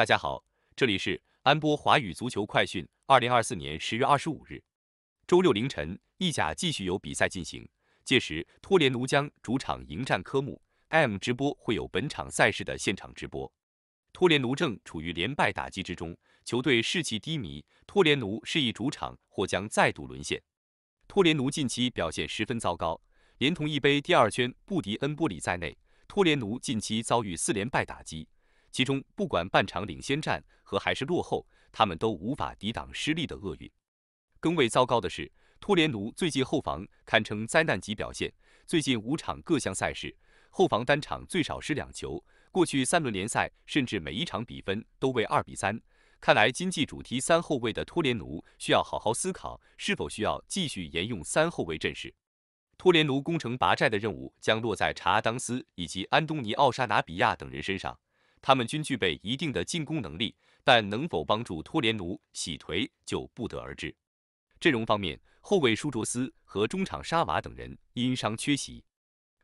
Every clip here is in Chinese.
大家好，这里是安波华语足球快讯。二零二四年十月二十五日，周六凌晨，意甲继续有比赛进行。届时，托连奴将主场迎战科慕。M 直播会有本场赛事的现场直播。托连奴正处于连败打击之中，球队士气低迷。托连奴示意主场或将再度沦陷。托连奴近期表现十分糟糕，连同一杯第二圈不敌恩波里在内，托连奴近期遭遇四连败打击。其中，不管半场领先战和还是落后，他们都无法抵挡失利的厄运。更为糟糕的是，托连奴最近后防堪称灾难级表现。最近五场各项赛事，后防单场最少失两球，过去三轮联赛甚至每一场比分都为二比三。看来，今季主踢三后卫的托连奴需要好好思考是否需要继续沿用三后卫阵势。托连奴攻城拔寨的任务将落在查阿当斯以及安东尼奥沙拿比亚等人身上。他们均具备一定的进攻能力，但能否帮助托连奴洗颓就不得而知。阵容方面，后卫舒卓斯和中场沙瓦等人因伤缺席。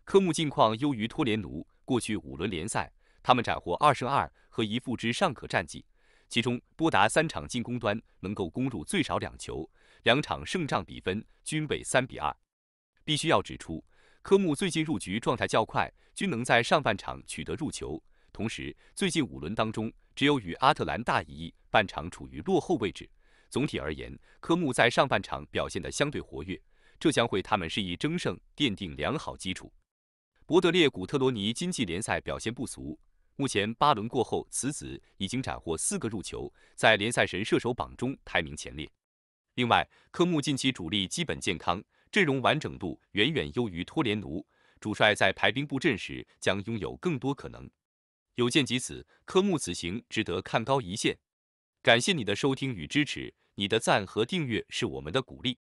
科慕近况优于托连奴，过去五轮联赛，他们斩获二胜二和一负之尚可战绩，其中波达三场进攻端能够攻入最少两球，两场胜仗比分均为三比二。必须要指出，科慕最近入局状态较快，均能在上半场取得入球。同时，最近五轮当中，只有与阿特兰大一役半场处于落后位置。总体而言，科木在上半场表现得相对活跃，这将会他们是一争胜奠定良好基础。博德列古特罗尼今季联赛表现不俗，目前八轮过后，此子已经斩获四个入球，在联赛神射手榜中排名前列。另外，科木近期主力基本健康，阵容完整度远远优于托连奴，主帅在排兵布阵时将拥有更多可能。有见即此，科目此行值得看高一线。感谢你的收听与支持，你的赞和订阅是我们的鼓励。